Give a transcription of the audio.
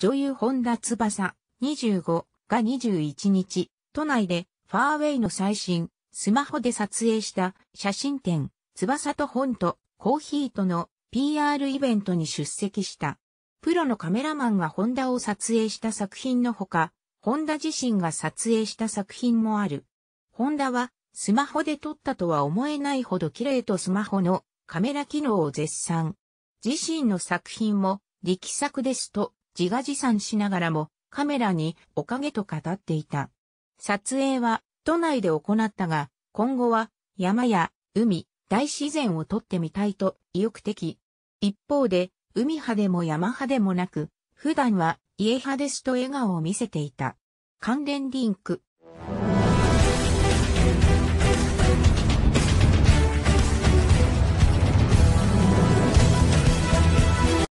女優本田翼、25が21日、都内でファーウェイの最新、スマホで撮影した写真展、翼と本とコーヒーとの PR イベントに出席した。プロのカメラマンがホンダを撮影した作品のほか、ホンダ自身が撮影した作品もある。ホンダはスマホで撮ったとは思えないほど綺麗とスマホのカメラ機能を絶賛。自身の作品も力作ですと自画自賛しながらもカメラにおかげと語っていた。撮影は都内で行ったが、今後は山や海、大自然を撮ってみたいと意欲的。一方で、海派でも山派でもなく、普段は家派ですと笑顔を見せていた。関連リンク。